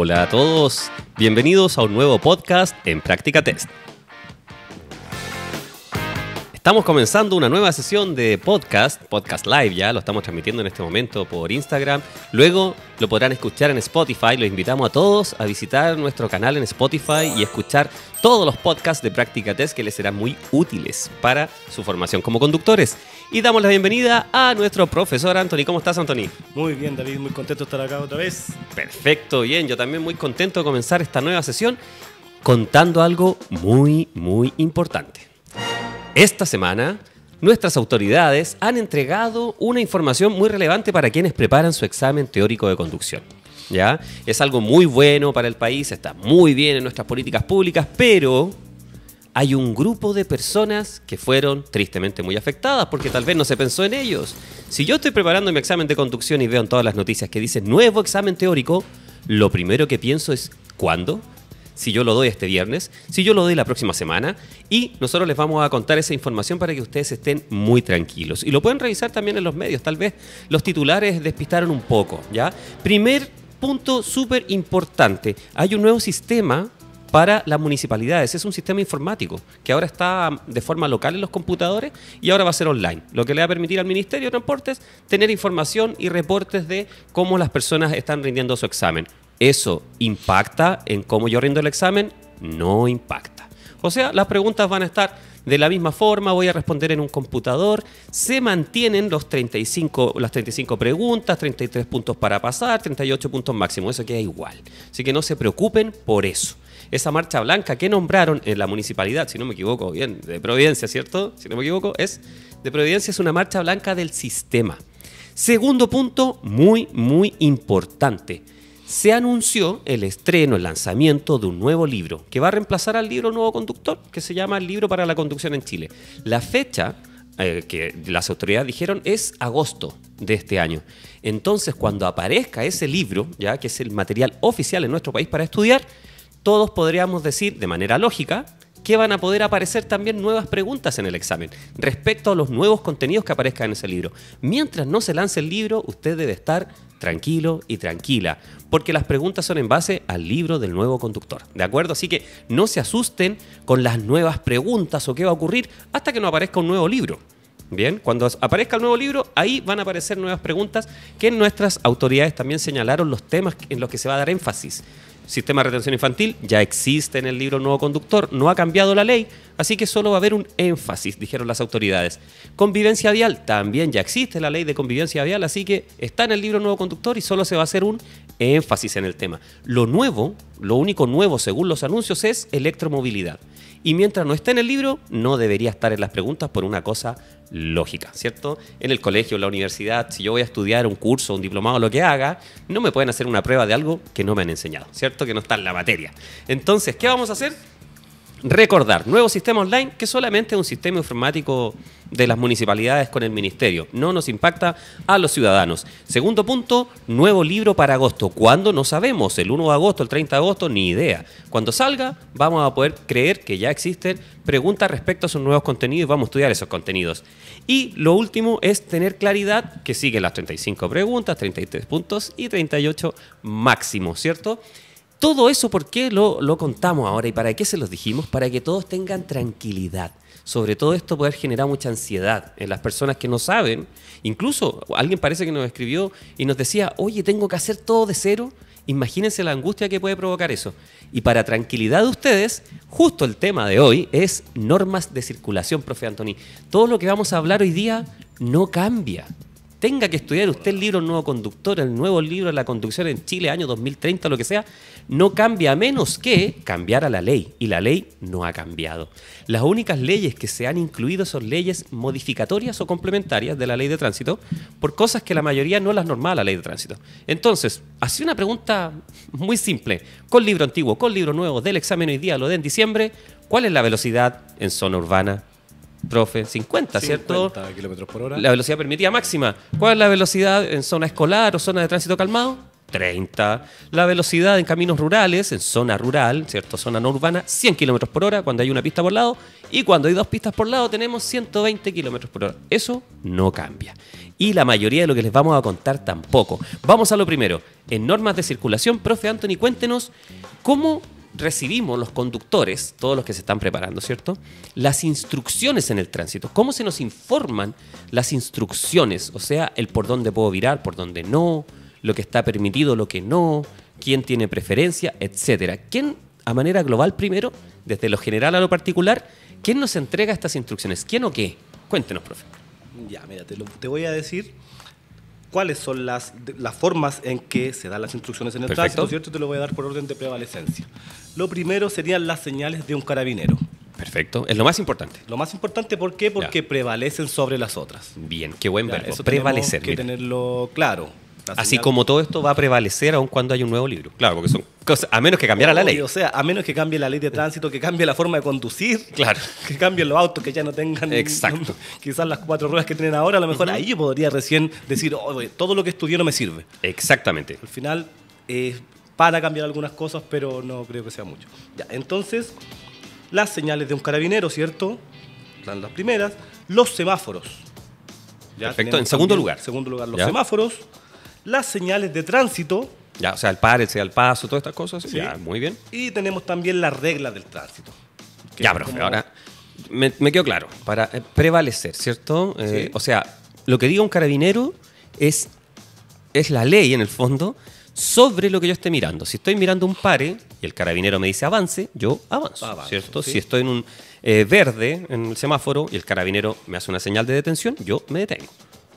Hola a todos, bienvenidos a un nuevo podcast en Práctica Test. Estamos comenzando una nueva sesión de podcast, podcast live ya, lo estamos transmitiendo en este momento por Instagram. Luego lo podrán escuchar en Spotify, los invitamos a todos a visitar nuestro canal en Spotify y escuchar todos los podcasts de Práctica Test que les serán muy útiles para su formación como conductores y damos la bienvenida a nuestro profesor Anthony. ¿Cómo estás, Anthony? Muy bien, David, muy contento de estar acá otra vez. Perfecto, bien, yo también muy contento de comenzar esta nueva sesión contando algo muy, muy importante. Esta semana, nuestras autoridades han entregado una información muy relevante para quienes preparan su examen teórico de conducción. ¿Ya? Es algo muy bueno para el país, está muy bien en nuestras políticas públicas, pero hay un grupo de personas que fueron tristemente muy afectadas porque tal vez no se pensó en ellos. Si yo estoy preparando mi examen de conducción y veo en todas las noticias que dice nuevo examen teórico, lo primero que pienso es ¿cuándo? Si yo lo doy este viernes, si yo lo doy la próxima semana, y nosotros les vamos a contar esa información para que ustedes estén muy tranquilos. Y lo pueden revisar también en los medios, tal vez los titulares despistaron un poco, ¿ya? Primer punto súper importante, hay un nuevo sistema para las municipalidades. Es un sistema informático que ahora está um, de forma local en los computadores y ahora va a ser online, lo que le va a permitir al Ministerio de Transportes tener información y reportes de cómo las personas están rindiendo su examen. ¿Eso impacta en cómo yo rindo el examen? No impacta. O sea, las preguntas van a estar de la misma forma, voy a responder en un computador, se mantienen los 35, las 35 preguntas, 33 puntos para pasar, 38 puntos máximo, eso queda igual. Así que no se preocupen por eso esa marcha blanca que nombraron en la municipalidad, si no me equivoco, bien, de Providencia, ¿cierto? Si no me equivoco, es de Providencia, es una marcha blanca del sistema. Segundo punto, muy, muy importante. Se anunció el estreno, el lanzamiento de un nuevo libro que va a reemplazar al libro Nuevo Conductor, que se llama El libro para la conducción en Chile. La fecha eh, que las autoridades dijeron es agosto de este año. Entonces, cuando aparezca ese libro, ya que es el material oficial en nuestro país para estudiar, todos podríamos decir, de manera lógica, que van a poder aparecer también nuevas preguntas en el examen respecto a los nuevos contenidos que aparezcan en ese libro. Mientras no se lance el libro, usted debe estar tranquilo y tranquila, porque las preguntas son en base al libro del nuevo conductor, ¿de acuerdo? Así que no se asusten con las nuevas preguntas o qué va a ocurrir hasta que no aparezca un nuevo libro. Bien, cuando aparezca el nuevo libro, ahí van a aparecer nuevas preguntas que nuestras autoridades también señalaron los temas en los que se va a dar énfasis sistema de retención infantil, ya existe en el libro Nuevo Conductor, no ha cambiado la ley, Así que solo va a haber un énfasis, dijeron las autoridades. Convivencia vial, también ya existe la ley de convivencia vial, así que está en el libro Nuevo Conductor y solo se va a hacer un énfasis en el tema. Lo nuevo, lo único nuevo según los anuncios es electromovilidad. Y mientras no esté en el libro, no debería estar en las preguntas por una cosa lógica, ¿cierto? En el colegio, en la universidad, si yo voy a estudiar un curso, un diplomado, lo que haga, no me pueden hacer una prueba de algo que no me han enseñado, ¿cierto? Que no está en la materia. Entonces, ¿qué vamos a hacer? Recordar, nuevo sistema online que solamente es un sistema informático de las municipalidades con el ministerio. No nos impacta a los ciudadanos. Segundo punto, nuevo libro para agosto. ¿Cuándo? No sabemos. El 1 de agosto, el 30 de agosto, ni idea. Cuando salga, vamos a poder creer que ya existen preguntas respecto a sus nuevos contenidos y vamos a estudiar esos contenidos. Y lo último es tener claridad que siguen las 35 preguntas, 33 puntos y 38 máximos, ¿cierto? Todo eso, ¿por qué lo, contamos ahora y para qué se los dijimos? Para que todos tengan tranquilidad. Sobre todo esto poder generar mucha ansiedad en las personas que no saben. Incluso alguien parece que nos escribió y nos decía, oye, tengo que hacer todo de cero. Imagínense la angustia que puede provocar eso. Y para tranquilidad de ustedes, justo el tema de hoy es normas de circulación, profe Anthony. Todo lo que vamos a hablar hoy día no cambia tenga que estudiar usted el libro Nuevo Conductor, el nuevo libro de la conducción en Chile, año 2030, lo que sea, no cambia a menos que cambiara la ley. Y la ley no ha cambiado. Las únicas leyes que se han incluido son leyes modificatorias o complementarias de la ley de tránsito por cosas que la mayoría no las normaba la ley de tránsito. Entonces, así una pregunta muy simple. Con libro antiguo, con libro nuevo, del examen hoy día, lo de en diciembre, ¿cuál es la velocidad en zona urbana? profe, 50, 50 ¿cierto? kilómetros por hora. La velocidad permitida máxima. ¿Cuál es la velocidad en zona escolar o zona de tránsito calmado? 30. La velocidad en caminos rurales, en zona rural, ¿cierto? Zona no urbana, 100 kilómetros por hora cuando hay una pista por lado. Y cuando hay dos pistas por lado, tenemos 120 kilómetros por hora. Eso no cambia. Y la mayoría de lo que les vamos a contar tampoco. Vamos a lo primero. En normas de circulación, profe Anthony, cuéntenos cómo recibimos los conductores, todos los que se están preparando, ¿cierto? Las instrucciones en el tránsito, cómo se nos informan las instrucciones, o sea, el por dónde puedo virar, por dónde no, lo que está permitido, lo que no, quién tiene preferencia, etcétera. ¿Quién a manera global primero, desde lo general a lo particular, quién nos entrega estas instrucciones? ¿Quién o qué? Cuéntenos, profe. Ya, mira, te, voy a decir cuáles son las, formas en que se dan las instrucciones en el tránsito, ¿cierto? Te lo voy a dar por orden de prevalecencia. Lo primero serían las señales de un carabinero. Perfecto, es lo más importante. Lo más importante, ¿por qué? Porque prevalecen sobre las otras. Bien, qué buen verbo, prevalecer. Hay que tenerlo claro. Así como todo esto va a prevalecer aun cuando hay un nuevo libro. Claro, porque son cosas, a menos que cambiara la ley. O sea, a menos que cambie la ley de tránsito, que cambie la forma de conducir. Claro. Que cambien los autos que ya no tengan. Exacto. quizás las cuatro ruedas que tienen ahora, a lo mejor ahí yo podría recién decir, oh, todo lo que estudié no me sirve. Exactamente. Al final, eh, para cambiar algunas cosas, pero no creo que sea mucho. Ya, entonces, las señales de un carabinero, ¿cierto? son las primeras. Los semáforos. Ya Perfecto, en segundo lugar. En segundo lugar, los semáforos. Las señales de tránsito. Ya, o sea, el sea el paso, todas estas cosas. Ya, muy bien. Y tenemos también las reglas del tránsito. Ya, profe, ahora me, quedo claro. Para eh, prevalecer, ¿cierto? Eh, o sea, lo que diga un carabinero es, es la ley en el fondo, sobre lo que yo esté mirando. Si estoy mirando un pare y el carabinero me dice avance, yo avanzo, ¿cierto? Si estoy en un eh, verde en el semáforo y el carabinero me hace una señal de detención, yo me detengo.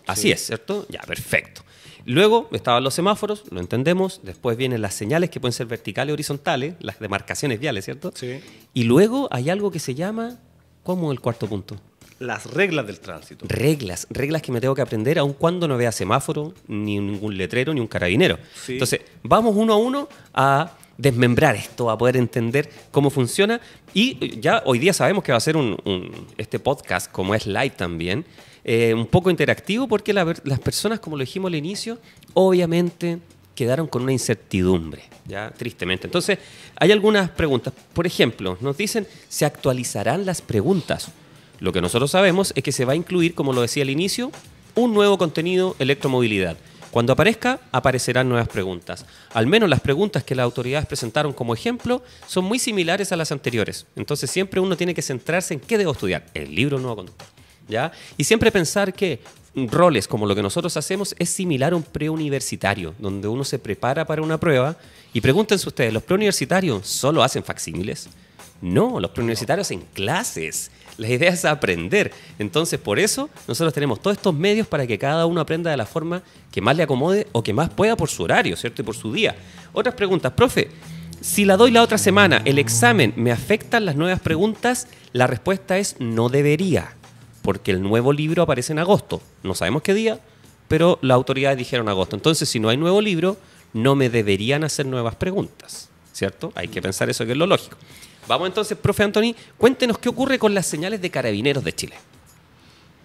Así es, ¿cierto? Ya, perfecto. Luego estaban los semáforos, lo entendemos. Después vienen las señales que pueden ser verticales, horizontales, las demarcaciones viales, ¿cierto? Sí. Y luego hay algo que se llama, ¿cómo el cuarto punto? las reglas del tránsito. Reglas, reglas que me tengo que aprender aun cuando no vea semáforo, ni ningún letrero, ni un carabinero. Entonces, vamos uno a uno a desmembrar esto, a poder entender cómo funciona. Y ya hoy día sabemos que va a ser un, este podcast, como es live también, eh, un poco interactivo porque las personas, como lo dijimos al inicio, obviamente quedaron con una incertidumbre, ya tristemente. Entonces, hay algunas preguntas. Por ejemplo, nos dicen, ¿se actualizarán las preguntas? Lo que nosotros sabemos es que se va a incluir, como lo decía al inicio, un nuevo contenido electromovilidad. Cuando aparezca, aparecerán nuevas preguntas. Al menos las preguntas que las autoridades presentaron como ejemplo son muy similares a las anteriores. Entonces siempre uno tiene que centrarse en qué debo estudiar, el libro nuevo conductor. ¿ya? Y siempre pensar que roles como lo que nosotros hacemos es similar a un preuniversitario, donde uno se prepara para una prueba. Y pregúntense ustedes, ¿los preuniversitarios solo hacen facsímiles? No, los preuniversitarios en clases. La idea es aprender. Entonces, por eso nosotros tenemos todos estos medios para que cada uno aprenda de la forma que más le acomode o que más pueda por su horario, ¿cierto? Y por su día. Otras preguntas, profe. Si la doy la otra semana, el examen, ¿me afectan las nuevas preguntas? La respuesta es no debería, porque el nuevo libro aparece en agosto. No sabemos qué día, pero las autoridades dijeron agosto. Entonces, si no hay nuevo libro, no me deberían hacer nuevas preguntas, ¿cierto? Hay que pensar eso que es lo lógico. Vamos entonces, profe Anthony, cuéntenos qué ocurre con las señales de carabineros de Chile.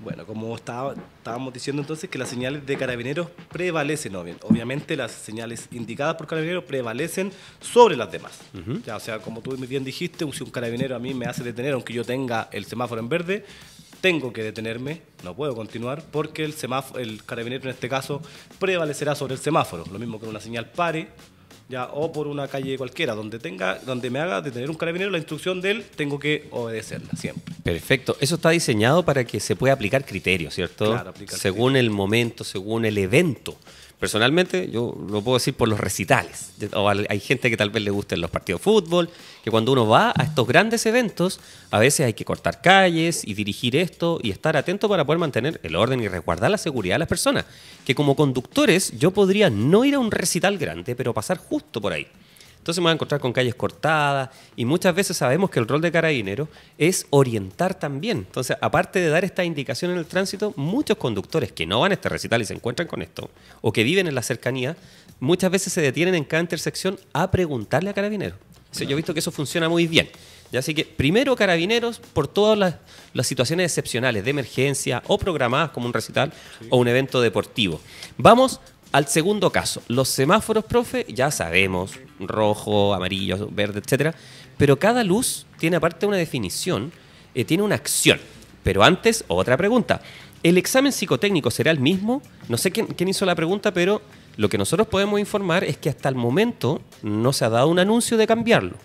Bueno, como estábamos diciendo entonces que las señales de carabineros prevalecen, obviamente las señales indicadas por carabineros prevalecen sobre las demás. ya, o sea, como tú bien dijiste, si un carabinero a mí me hace detener, aunque yo tenga el semáforo en verde, tengo que detenerme, no puedo continuar, porque el, semáforo, el carabinero en este caso prevalecerá sobre el semáforo. Lo mismo que una señal pare, ya o por una calle cualquiera, donde tenga, donde me haga detener un carabinero, la instrucción de él tengo que obedecerla siempre. Perfecto. Eso está diseñado para que se pueda aplicar criterios, ¿cierto? Según el momento, según el evento. Personalmente, yo lo puedo decir por los recitales. O hay gente que tal vez le gusten los partidos de fútbol, que cuando uno va a estos grandes eventos, a veces hay que cortar calles y dirigir esto y estar atento para poder mantener el orden y resguardar la seguridad de las personas. Que como conductores, yo podría no ir a un recital grande, pero pasar justo por ahí. Entonces voy a encontrar con calles cortadas y muchas veces sabemos que el rol de carabinero es orientar también. Entonces, aparte de dar esta indicación en el tránsito, muchos conductores que no van a este recital y se encuentran con esto o que viven en la cercanía, muchas veces se detienen en cada intersección a preguntarle a carabinero. yo he visto que eso funciona muy bien. así que primero carabineros por todas las, situaciones excepcionales de emergencia o programadas como un recital o un evento deportivo. Vamos al segundo caso, los semáforos, profe, ya sabemos, rojo, amarillo, verde, etcétera, pero cada luz tiene aparte una definición, eh, tiene una acción. Pero antes, otra pregunta. ¿El examen psicotécnico será el mismo? No sé quién, hizo la pregunta, pero lo que nosotros podemos informar es que hasta el momento no se ha dado un anuncio de cambiarlo.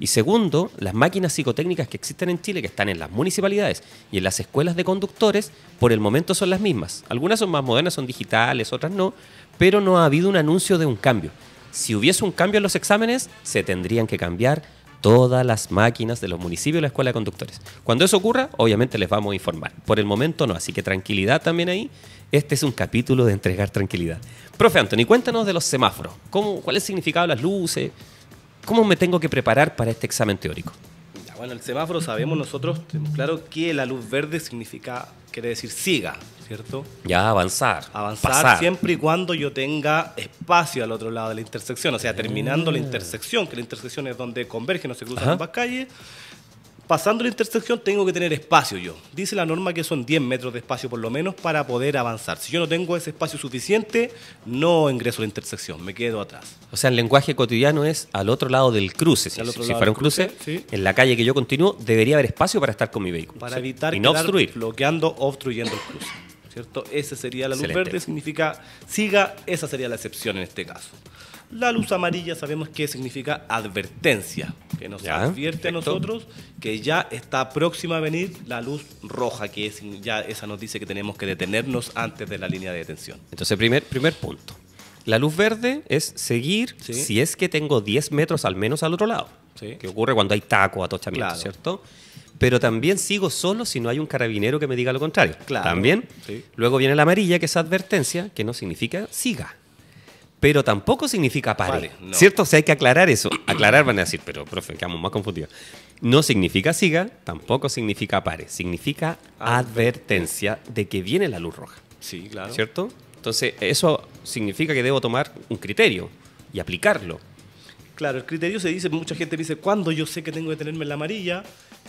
Y segundo, las máquinas psicotécnicas que existen en Chile, que están en las municipalidades y en las escuelas de conductores, por el momento son las mismas. Algunas son más modernas, son digitales, otras no, pero no ha habido un anuncio de un cambio. Si hubiese un cambio en los exámenes, se tendrían que cambiar todas las máquinas de los municipios y la escuela de conductores. Cuando eso ocurra, obviamente les vamos a informar. Por el momento no, así que tranquilidad también ahí. Este es un capítulo de entregar tranquilidad. Profe Anthony, cuéntanos de los semáforos. ¿Cuál es el significado de las luces? ¿Cómo me tengo que preparar para este examen teórico? bueno, el semáforo sabemos nosotros, tenemos claro que la luz verde significa, quiere decir siga, ¿cierto? Ya, avanzar. Avanzar siempre y cuando yo tenga espacio al otro lado de la intersección, o sea, ah. terminando la intersección, que la intersección es donde convergen o se cruzan ambas calles Pasando la intersección tengo que tener espacio yo. Dice la norma que son 10 metros de espacio por lo menos para poder avanzar. Si yo no tengo ese espacio suficiente, no ingreso a la intersección, me quedo atrás. O sea, el lenguaje cotidiano es al otro lado del cruce. Si, fuera un cruce, en la calle que yo continúo, debería haber espacio para estar con mi vehículo. Para evitar y no obstruir. bloqueando, obstruyendo el cruce. ¿Cierto? Esa sería la luz verde, significa siga, esa sería la excepción en este caso. La luz amarilla sabemos que significa advertencia, que nos advierte a nosotros que ya está próxima a venir la luz roja, que es, ya esa nos dice que tenemos que detenernos antes de la línea de detención. Entonces, primer, primer punto. La luz verde es seguir si es que tengo 10 metros al menos al otro lado, que ocurre cuando hay taco, atochamiento, ¿cierto? pero también sigo solo si no hay un carabinero que me diga lo contrario. Claro. También. Luego viene la amarilla, que es advertencia, que no significa siga pero tampoco significa pare. ¿Cierto? O sea, hay que aclarar eso. Aclarar van a decir, pero profe, quedamos más confundidos. No significa siga, tampoco significa pare. Significa advertencia de que viene la luz roja. Sí, claro. ¿Cierto? Entonces, eso significa que debo tomar un criterio y aplicarlo. Claro, el criterio se dice, mucha gente dice, cuando yo sé que tengo que tenerme la amarilla?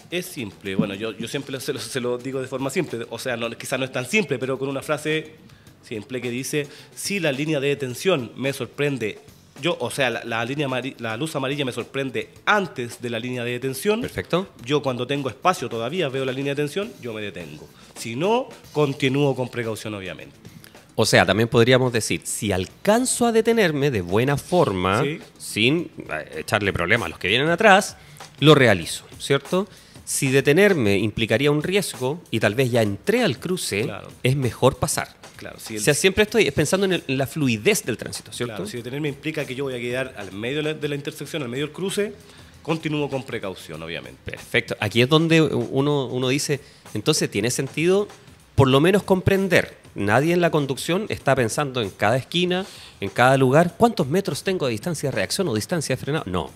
Es simple. Bueno, yo, yo siempre se lo, digo de forma simple. O sea, quizás no es tan simple, pero con una frase Siempre que dice, si la línea de detención me sorprende, yo, o sea, la, línea la luz amarilla me sorprende antes de la línea de detención. Perfecto. Yo cuando tengo espacio todavía veo la línea de detención, yo me detengo. Si no, continúo con precaución, obviamente. O sea, también podríamos decir, si alcanzo a detenerme de buena forma, sin eh, echarle problemas a los que vienen atrás, lo realizo, ¿cierto? Si detenerme implicaría un riesgo y tal vez ya entré al cruce, es mejor pasar si siempre estoy pensando en, la fluidez del tránsito, ¿cierto? si detenerme implica que yo voy a quedar al medio de la, intersección, al medio del cruce, continúo con precaución, obviamente. Perfecto. Aquí es donde uno, uno dice, entonces tiene sentido por lo menos comprender. Nadie en la conducción está pensando en cada esquina, en cada lugar, cuántos metros tengo de distancia de reacción o distancia de frenado. No.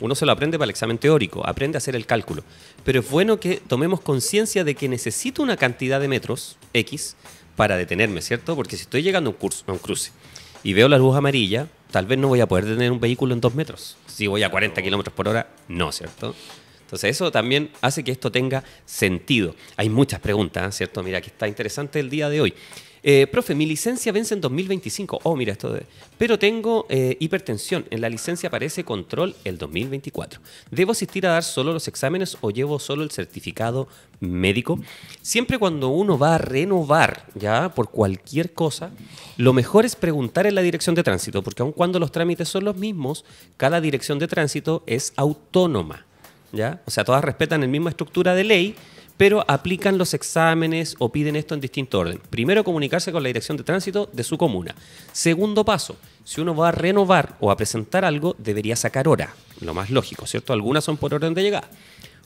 Uno se lo aprende para el examen teórico, aprende a hacer el cálculo. Pero es bueno que tomemos conciencia de que necesito una cantidad de metros, X, para detenerme, ¿cierto? Porque si estoy llegando a un, un cruce y veo la luz amarilla, tal vez no voy a poder detener un vehículo en dos metros. Si voy a 40 kilómetros por hora, no, ¿cierto? Entonces eso también hace que esto tenga sentido. Hay muchas preguntas, ¿eh? ¿cierto? Mira, que está interesante el día de hoy. Eh, profe, mi licencia vence en 2025. Oh, mira esto Pero tengo eh, hipertensión. En la licencia aparece control el 2024. ¿Debo asistir a dar solo los exámenes o llevo solo el certificado médico? Siempre cuando uno va a renovar, ya, por cualquier cosa, lo mejor es preguntar en la dirección de tránsito, porque aun cuando los trámites son los mismos, cada dirección de tránsito es autónoma. ¿Ya? O sea, todas respetan la misma estructura de ley, pero aplican los exámenes o piden esto en distinto orden. Primero, comunicarse con la dirección de tránsito de su comuna. Segundo paso, si uno va a renovar o a presentar algo, debería sacar hora, lo más lógico, ¿cierto? Algunas son por orden de llegada.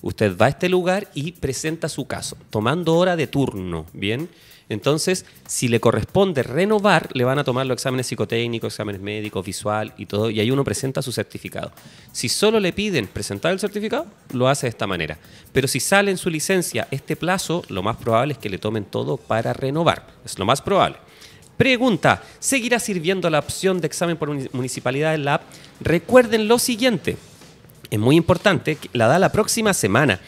Usted va a este lugar y presenta su caso, tomando hora de turno, ¿bien? Entonces, si le corresponde renovar, le van a tomar los exámenes psicotécnicos, exámenes médicos, visual y todo, y ahí uno presenta su certificado. Si solo le piden presentar el certificado, lo hace de esta manera. Pero si sale en su licencia este plazo, lo más probable es que le tomen todo para renovar. Es lo más probable. Pregunta, ¿seguirá sirviendo la opción de examen por municipalidad en la app? Recuerden lo siguiente, es muy importante, la da la próxima semana.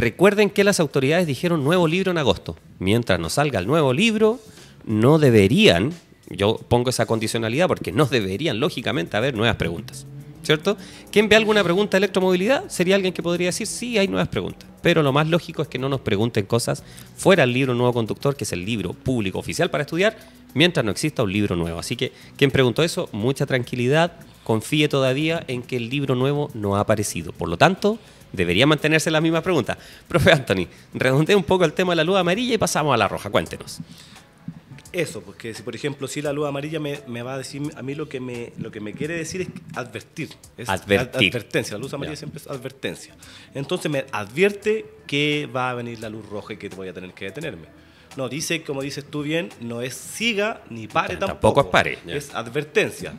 Recuerden que las autoridades dijeron nuevo libro en agosto. Mientras no salga el nuevo libro, no deberían, yo pongo esa condicionalidad porque no deberían, lógicamente, haber nuevas preguntas. ¿Cierto? Quien ve alguna pregunta de electromovilidad sería alguien que podría decir, sí, hay nuevas preguntas. Pero lo más lógico es que no nos pregunten cosas fuera del libro Nuevo Conductor, que es el libro público oficial para estudiar, mientras no exista un libro nuevo. Así que quien preguntó eso, mucha tranquilidad, confíe todavía en que el libro nuevo no ha aparecido. Por lo tanto, debería mantenerse la misma pregunta. Profe Anthony, redonde un poco el tema de la luz amarilla y pasamos a la roja. Cuéntenos. Eso, porque si por ejemplo si la luz amarilla me, va a decir a mí lo que me lo que me quiere decir es advertir, es advertencia, la luz amarilla siempre es advertencia. Entonces me advierte que va a venir la luz roja y que voy a tener que detenerme. No, dice, como dices tú bien, no es siga ni pare tampoco. Tampoco es pare. Es advertencia.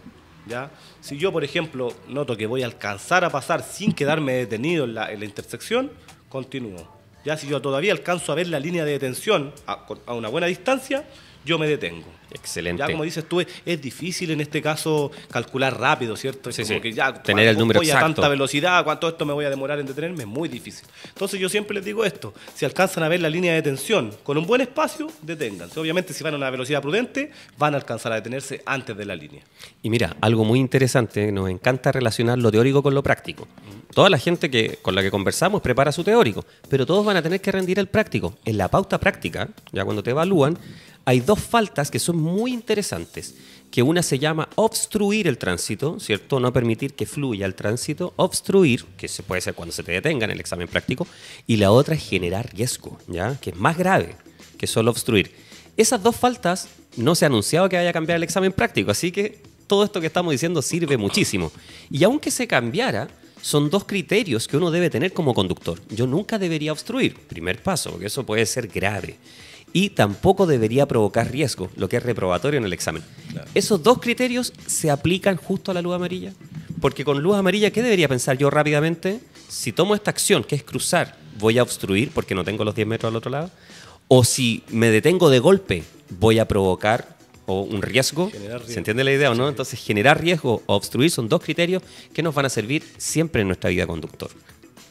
Si yo, por ejemplo, noto que voy a alcanzar a pasar sin quedarme detenido en la, intersección, continúo. Ya si yo todavía alcanzo a ver la línea de detención a, a una buena distancia, yo me detengo. Excelente. Ya como dices tú, es, difícil en este caso calcular rápido, ¿cierto? Es como que ya tener el número voy a tanta velocidad, cuánto esto me voy a demorar en detenerme, es muy difícil. Entonces yo siempre les digo esto, si alcanzan a ver la línea de detención con un buen espacio, deténganse. Obviamente si van a una velocidad prudente, van a alcanzar a detenerse antes de la línea. Y mira, algo muy interesante, nos encanta relacionar lo teórico con lo práctico. Toda la gente que, con la que conversamos prepara su teórico, pero todos van a tener que rendir el práctico. En la pauta práctica, ya cuando te evalúan, hay dos faltas que son muy interesantes, que una se llama obstruir el tránsito, ¿cierto? No permitir que fluya el tránsito, obstruir, que se puede ser cuando se te detenga en el examen práctico, y la otra es generar riesgo, ¿ya? Que es más grave que solo obstruir. Esas dos faltas no se ha anunciado que vaya a cambiar el examen práctico, así que todo esto que estamos diciendo sirve muchísimo. Y aunque se cambiara, son dos criterios que uno debe tener como conductor. Yo nunca debería obstruir, primer paso, porque eso puede ser grave y tampoco debería provocar riesgo, lo que es reprobatorio en el examen. Esos dos criterios se aplican justo a la luz amarilla, porque con luz amarilla, ¿qué debería pensar yo rápidamente? Si tomo esta acción, que es cruzar, voy a obstruir porque no tengo los 10 metros al otro lado, o si me detengo de golpe, voy a provocar un riesgo. riesgo. ¿Se entiende la idea o no? Entonces, generar riesgo o obstruir son dos criterios que nos van a servir siempre en nuestra vida conductor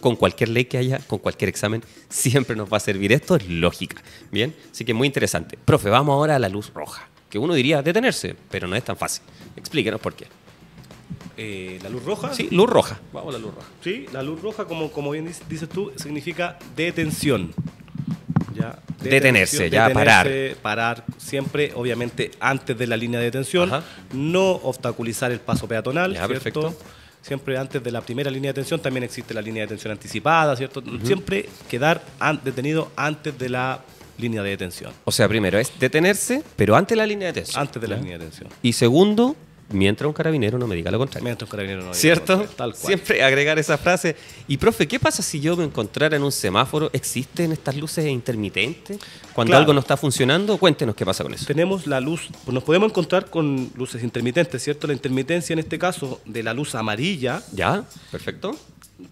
con cualquier ley que haya, con cualquier examen, siempre nos va a servir. Esto es lógica, ¿bien? Así que muy interesante. Profe, vamos ahora a la luz roja, que uno diría detenerse, pero no es tan fácil. Explíquenos por qué. Eh, ¿La luz roja? Sí, luz roja. Vamos a la luz roja. Sí, la luz roja, como, como bien dices, tú, significa detención. detenerse, ya detenerse, parar. Parar siempre, obviamente, antes de la línea de detención. No obstaculizar el paso peatonal, Perfecto siempre antes de la primera línea de detención también existe la línea de detención anticipada, ¿cierto? Siempre quedar detenido antes de la línea de detención. O sea, primero es detenerse, pero antes de la línea de detención. Antes de la línea de detención. Y segundo, mientras un carabinero no me diga lo contrario. Mientras un carabinero no diga ¿Cierto? Lo Siempre agregar esa frase. Y profe, ¿qué pasa si yo me encontrara en un semáforo? ¿Existen estas luces intermitentes? Cuando algo no está funcionando, cuéntenos qué pasa con eso. Tenemos la luz, nos podemos encontrar con luces intermitentes, ¿cierto? La intermitencia en este caso de la luz amarilla. Ya, perfecto.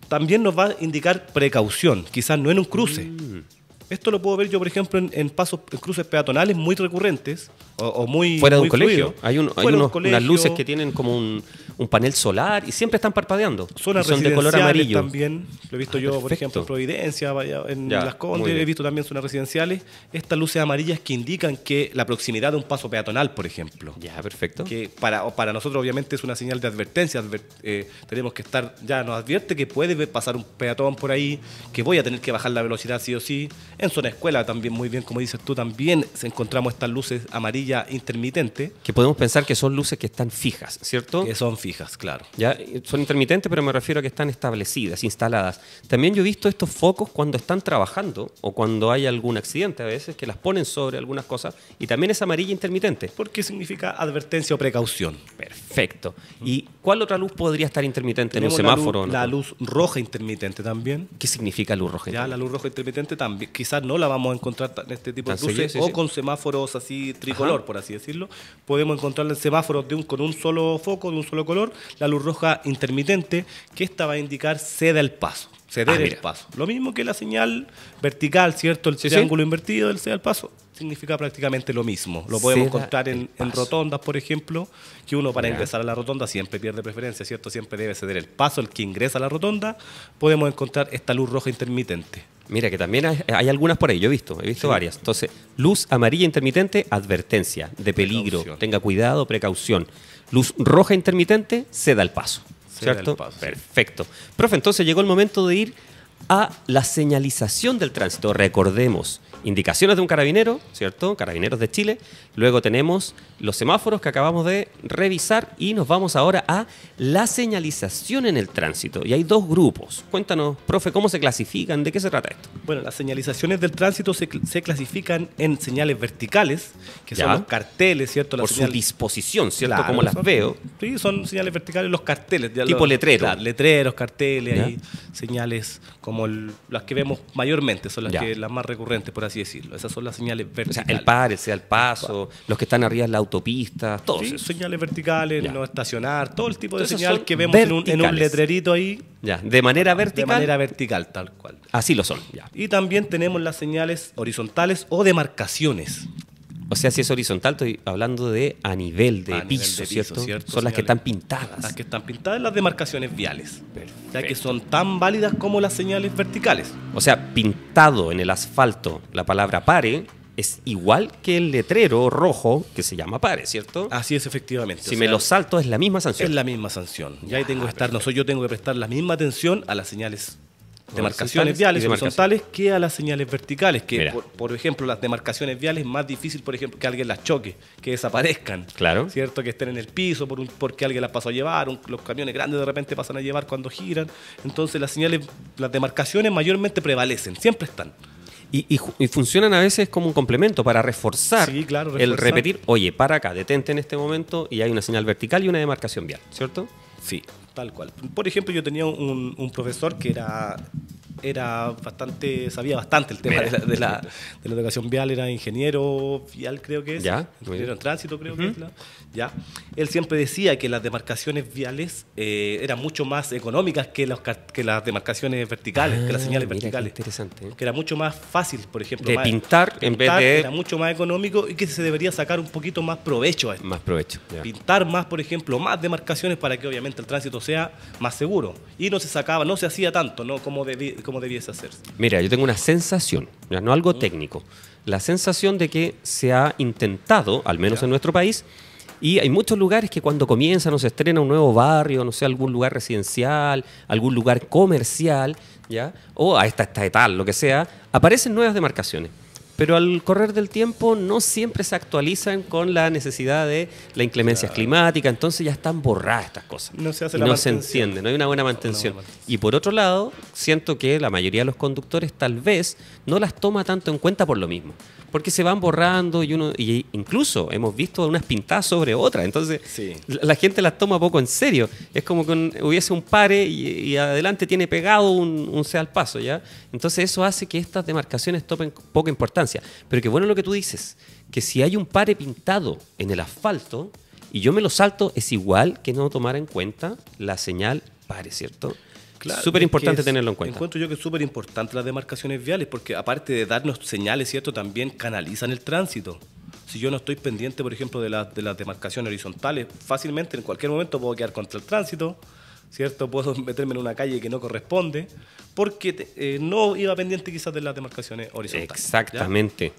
También nos va a indicar precaución, quizás no en un cruce. Mm. Esto lo puedo ver yo, por ejemplo, en, pasos, cruces peatonales muy recurrentes o, muy. Fuera de un colegio. Hay, un, unas luces que tienen como un, panel solar y siempre están parpadeando. son de color amarillo. también. Lo he visto ah, yo, por ejemplo, en Providencia, en Las Condes, he visto también zonas residenciales. Estas luces amarillas que indican que la proximidad de un paso peatonal, por ejemplo. Ya, perfecto. Que para, para nosotros, obviamente, es una señal de advertencia. Eh, tenemos que estar, ya nos advierte que puede pasar un peatón por ahí, que voy a tener que bajar la velocidad sí o sí en zona escuela también, muy bien, como dices tú, también encontramos estas luces amarillas intermitentes. Que podemos pensar que son luces que están fijas, ¿cierto? Que son fijas, claro. Ya, eh, son intermitentes, pero me refiero a que están establecidas, instaladas. También yo he visto estos focos cuando están trabajando o cuando hay algún accidente a veces, que las ponen sobre algunas cosas y también es amarilla intermitente. Porque significa advertencia o precaución. Perfecto. ¿Y cuál otra luz podría estar intermitente en un semáforo? La luz, roja intermitente también. ¿Qué significa luz roja? Ya, la luz roja intermitente también quizás no la vamos a encontrar en este tipo de cruces o con semáforos así tricolor, por así decirlo. Podemos encontrar el semáforos de un, con un solo foco, de un solo color, la luz roja intermitente, que esta va a indicar ceda el paso ceder ah, el paso. Lo mismo que la señal vertical, ¿cierto? El triángulo invertido, del ceda el paso significa prácticamente lo mismo. Lo podemos encontrar en, rotondas, por ejemplo, que uno para ingresar a la rotonda siempre pierde preferencia, ¿cierto? Siempre debe ceder el paso, el que ingresa a la rotonda, podemos encontrar esta luz roja intermitente. Mira, que también hay, algunas por ahí, yo he visto, he visto varias. Entonces, luz amarilla intermitente, advertencia de peligro, tenga cuidado, precaución. Luz roja intermitente, ceda el paso. ¿Cierto? Perfecto. Profe, entonces llegó el momento de ir a la señalización del tránsito. Recordemos, indicaciones de un carabinero, ¿cierto? Carabineros de Chile. Luego tenemos los semáforos que acabamos de revisar y nos vamos ahora a la señalización en el tránsito. Y hay dos grupos. Cuéntanos, profe, ¿cómo se clasifican? ¿De qué se trata esto? Bueno, las señalizaciones del tránsito se, clasifican en señales verticales, que son los carteles, ¿cierto? Por su disposición, ¿cierto? Como las veo. Sí, son señales verticales los carteles. Ya tipo los, letrero. letreros, carteles, señales como las que vemos mayormente, son las, que, las más recurrentes, por así decirlo. Esas son las señales verticales. O sea, el par, el paso, los que están arriba en la autopista, todos. Sí, señales verticales, no estacionar, todo el tipo de señales que vemos en un, letrerito ahí. Ya, de manera vertical. De manera vertical, tal cual. Así lo son, Y también tenemos las señales horizontales o demarcaciones. O sea, si es horizontal, estoy hablando de a nivel de, piso, ¿cierto? Son las que están pintadas. Las que están pintadas las demarcaciones viales, ya que son tan válidas como las señales verticales. O sea, pintado en el asfalto la palabra pare es igual que el letrero rojo que se llama pare, ¿cierto? Así es, efectivamente. Si me lo salto es la misma sanción. Es la misma sanción. Ya, ahí tengo que estar, no soy yo tengo que prestar la misma atención a las señales demarcaciones viales horizontales que a las señales verticales, que por, ejemplo las demarcaciones viales es más difícil, por ejemplo, que alguien las choque, que desaparezcan, claro, cierto, que estén en el piso por porque alguien las pasó a llevar, los camiones grandes de repente pasan a llevar cuando giran, entonces las señales, las demarcaciones mayormente prevalecen, siempre están. Y, funcionan a veces como un complemento para reforzar, el repetir, oye, para acá, detente en este momento y hay una señal vertical y una demarcación vial, ¿cierto? Sí, tal cual. Por ejemplo, yo tenía un profesor que era era bastante, sabía bastante el tema de la, educación vial, era ingeniero vial, creo que es. Ya, ingeniero en tránsito, creo que es. ya. Él siempre decía que las demarcaciones viales eh, eran mucho más económicas que, que las demarcaciones verticales, que las ah, señales verticales. Interesante. Que era mucho más fácil, por ejemplo. De pintar, en vez de. Era mucho más económico y que se debería sacar un poquito más provecho a esto. Más provecho. Pintar más, por ejemplo, más demarcaciones para que obviamente el tránsito sea más seguro. Y no se sacaba, no se hacía tanto, ¿no? Como, de, ¿Cómo debiese hacerse. Mira, yo tengo una sensación, no algo técnico, la sensación de que se ha intentado, al menos en nuestro país, y hay muchos lugares que cuando comienzan o se estrena un nuevo barrio, no sé, algún lugar residencial, algún lugar comercial, ¿ya? O a esta, esta lo que sea, aparecen nuevas demarcaciones pero al correr del tiempo no siempre se actualizan con la necesidad de la inclemencia climática, entonces ya están borradas estas cosas. No se hace la No se entiende, no hay una buena mantención. y por otro lado, siento que la mayoría de los conductores tal vez no las toma tanto en cuenta por lo mismo porque se van borrando y uno y incluso hemos visto unas pintadas sobre otras, entonces la, gente las toma poco en serio. Es como que hubiese un pare y, adelante tiene pegado un, un al paso, ¿ya? Entonces eso hace que estas demarcaciones tomen poca importancia. Pero que bueno lo que tú dices, que si hay un pare pintado en el asfalto y yo me lo salto, es igual que no tomar en cuenta la señal pare, ¿cierto? super súper importante tenerlo en cuenta. Encuentro yo que es súper importante las demarcaciones viales porque aparte de darnos señales, ¿cierto? También canalizan el tránsito. Si yo no estoy pendiente, por ejemplo, de, las de las demarcaciones horizontales, fácilmente en cualquier momento puedo quedar contra el tránsito, ¿cierto? Puedo meterme en una calle que no corresponde porque eh, no iba pendiente quizás de las demarcaciones horizontales. Exactamente.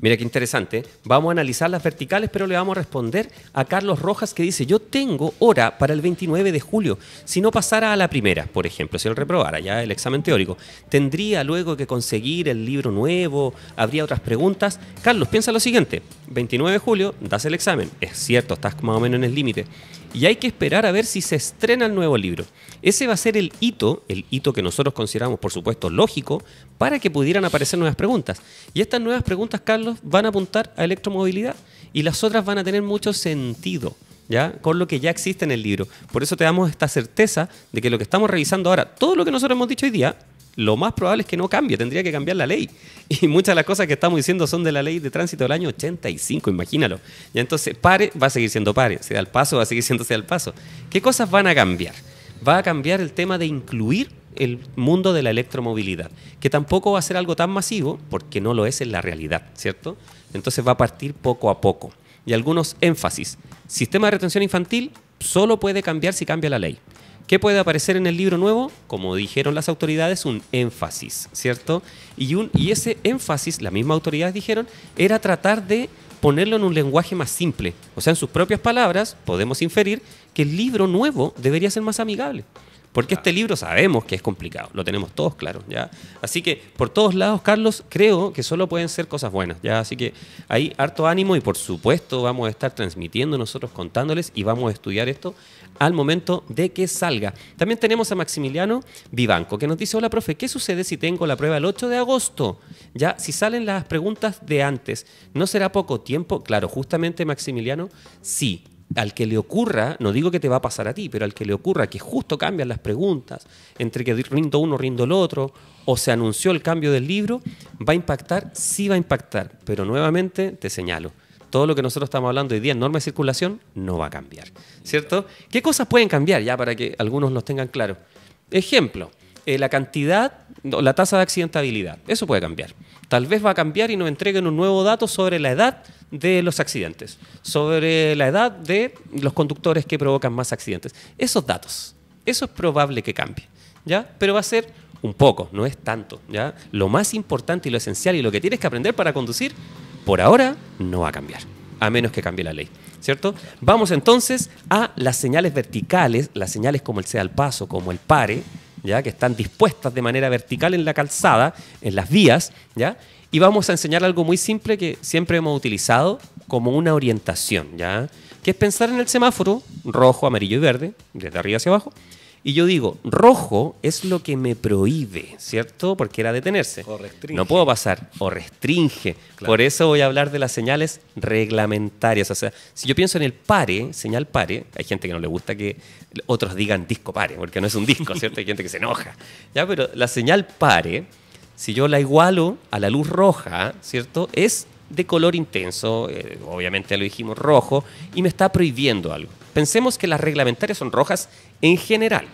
Mira qué interesante. Vamos a analizar las verticales, pero le vamos a responder a Carlos Rojas que dice, yo tengo hora para el 29 de julio. Si no pasara a la primera, por ejemplo, si él reprobara ya el examen teórico, ¿tendría luego que conseguir el libro nuevo? ¿Habría otras preguntas? Carlos, piensa lo siguiente. 29 de julio, das el examen. Es cierto, estás más o menos en el límite y hay que esperar a ver si se estrena el nuevo libro. Ese va a ser el hito, el hito que nosotros consideramos, por supuesto, lógico, para que pudieran aparecer nuevas preguntas. Y estas nuevas preguntas, Carlos, van a apuntar a electromovilidad y las otras van a tener mucho sentido. ¿Ya? con lo que ya existe en el libro. Por eso te damos esta certeza de que lo que estamos revisando ahora, todo lo que nosotros hemos dicho hoy día, lo más probable es que no cambie, tendría que cambiar la ley. Y muchas de las cosas que estamos diciendo son de la ley de tránsito del año 85, imagínalo. Y entonces pare va a seguir siendo pare, se da el paso va a seguir siendo se da el paso. ¿Qué cosas van a cambiar? Va a cambiar el tema de incluir el mundo de la electromovilidad, que tampoco va a ser algo tan masivo, porque no lo es en la realidad, ¿cierto? Entonces va a partir poco a poco. Y algunos énfasis. Sistema de retención infantil solo puede cambiar si cambia la ley. ¿Qué puede aparecer en el libro nuevo? Como dijeron las autoridades, un énfasis, ¿cierto? Y, ese énfasis, las mismas autoridades dijeron, era tratar de ponerlo en un lenguaje más simple. O sea, en sus propias palabras, podemos inferir que el libro nuevo debería ser más amigable. Porque este libro sabemos que es complicado, lo tenemos todos claro, ¿ya? Así que por todos lados, Carlos, creo que solo pueden ser cosas buenas, ¿ya? Así que hay harto ánimo y por supuesto vamos a estar transmitiendo nosotros, contándoles y vamos a estudiar esto al momento de que salga. También tenemos a Maximiliano Vivanco, que nos dice, hola profe, ¿qué sucede si tengo la prueba el 8 de agosto? Ya, si salen las preguntas de antes, ¿no será poco tiempo? Claro, justamente Maximiliano, sí. Al que le ocurra, no digo que te va a pasar a ti, pero al que le ocurra que justo cambian las preguntas, entre que rindo uno, rindo el otro, o se anunció el cambio del libro, va a impactar, sí va a impactar, pero nuevamente te señalo, todo lo que nosotros estamos hablando hoy día en norma de circulación no va a cambiar, ¿cierto? ¿Qué cosas pueden cambiar ya para que algunos nos tengan claro? Ejemplo, eh, la cantidad, la tasa de accidentabilidad, eso puede cambiar. Tal vez va a cambiar y nos entreguen un nuevo dato sobre la edad de los accidentes, sobre la edad de los conductores que provocan más accidentes. Esos datos, eso es probable que cambie, ¿ya? Pero va a ser un poco, no es tanto, ¿ya? Lo más importante y lo esencial y lo que tienes que aprender para conducir por ahora no va a cambiar, a menos que cambie la ley. ¿Cierto? Vamos entonces a las señales verticales, las señales como el sea al paso, como el pare, ¿ya? que están dispuestas de manera vertical en la calzada, en las vías, ¿ya? y vamos a enseñar algo muy simple que siempre hemos utilizado como una orientación, ¿ya? que es pensar en el semáforo rojo, amarillo y verde, desde arriba hacia abajo, y yo digo, rojo es lo que me prohíbe, ¿cierto? Porque era detenerse. O restringe. No puedo pasar, o restringe. Por eso voy a hablar de las señales reglamentarias. O sea, si yo pienso en el pare, señal pare, hay gente que no le gusta que otros digan disco pare, porque no es un disco, ¿cierto? Hay gente que se enoja. Ya, pero la señal pare, si yo la igualo a la luz roja, ¿cierto? Es de color intenso, eh, obviamente lo dijimos rojo, y me está prohibiendo algo. Pensemos que las reglamentarias son rojas en general.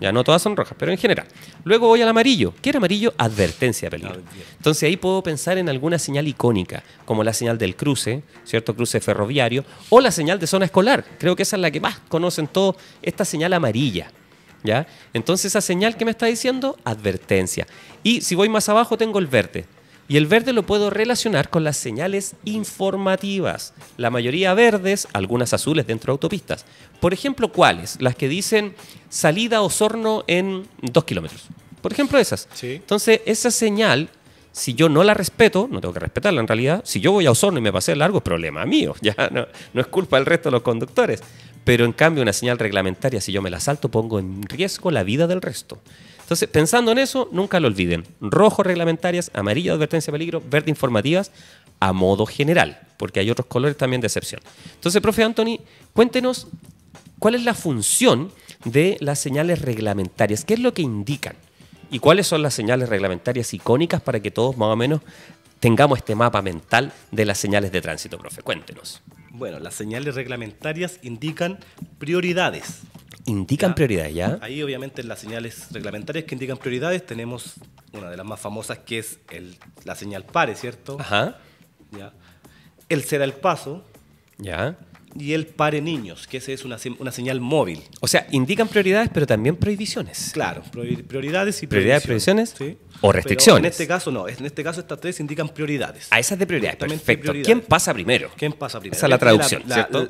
Ya no todas son rojas, pero en general. Luego voy al amarillo. ¿Qué era amarillo? Advertencia peligro. Entonces ahí puedo pensar en alguna señal icónica, como la señal del cruce, ¿cierto? Cruce ferroviario, o la señal de zona escolar. Creo que esa es la que más conocen todos, esta señal amarilla. ¿Ya? Entonces esa señal que me está diciendo, advertencia. Y si voy más abajo tengo el verde. Y el verde lo puedo relacionar con las señales informativas, la mayoría verdes, algunas azules dentro de autopistas. Por ejemplo, ¿cuáles? Las que dicen salida o sorno en dos kilómetros. Por ejemplo, esas. Entonces, esa señal si yo no la respeto, no tengo que respetarla en realidad, si yo voy a Osorno y me pasé largo, es problema mío, ya no, es culpa del resto de los conductores. Pero en cambio, una señal reglamentaria, si yo me la salto, pongo en riesgo la vida del resto. Entonces, pensando en eso, nunca lo olviden. Rojo reglamentarias, amarillo advertencia de peligro, verde informativas, a modo general, porque hay otros colores también de excepción. Entonces, profe Anthony, cuéntenos cuál es la función de las señales reglamentarias, qué es lo que indican. ¿Y cuáles son las señales reglamentarias icónicas para que todos más o menos tengamos este mapa mental de las señales de tránsito, profe? Cuéntenos. Bueno, las señales reglamentarias indican prioridades. Indican prioridades, ¿ya? Ahí obviamente en las señales reglamentarias que indican prioridades tenemos una de las más famosas que es la señal pare, ¿cierto? Ajá. Ya. El será el paso. Ya y el pare niños, que esa es una, señal móvil. O sea, indican prioridades, pero también prohibiciones. Claro, prioridades y prioridades. Prohibiciones, sí. o restricciones. en este caso no, en este caso estas tres indican prioridades. A ah, esas de prioridades, perfecto. ¿Quién pasa primero? ¿Quién pasa primero? Esa es la traducción,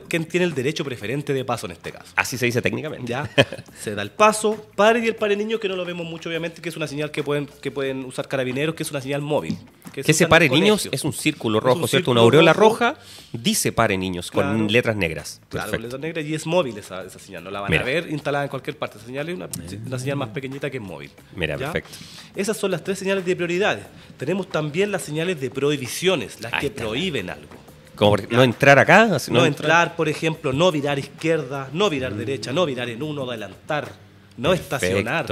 ¿Quién tiene el derecho preferente de paso en este caso? Así se dice técnicamente. Ya, se da el paso, pare y el pare niños, que no lo vemos mucho obviamente, que es una señal que pueden, que pueden usar carabineros, que es una señal móvil. Que, se, pare niños es un círculo rojo, ¿cierto? una aureola roja dice pare niños con letras negras. Claro, negras y es móvil esa, señal, no la van a ver instalada en cualquier parte. la señal es una, señal más pequeñita que es móvil. Mira, perfecto. Esas son las tres señales de prioridades. Tenemos también las señales de prohibiciones, las que prohíben algo. Como no entrar acá. No, entrar, por ejemplo, no virar izquierda, no virar mm. derecha, no virar en uno, adelantar, no estacionar.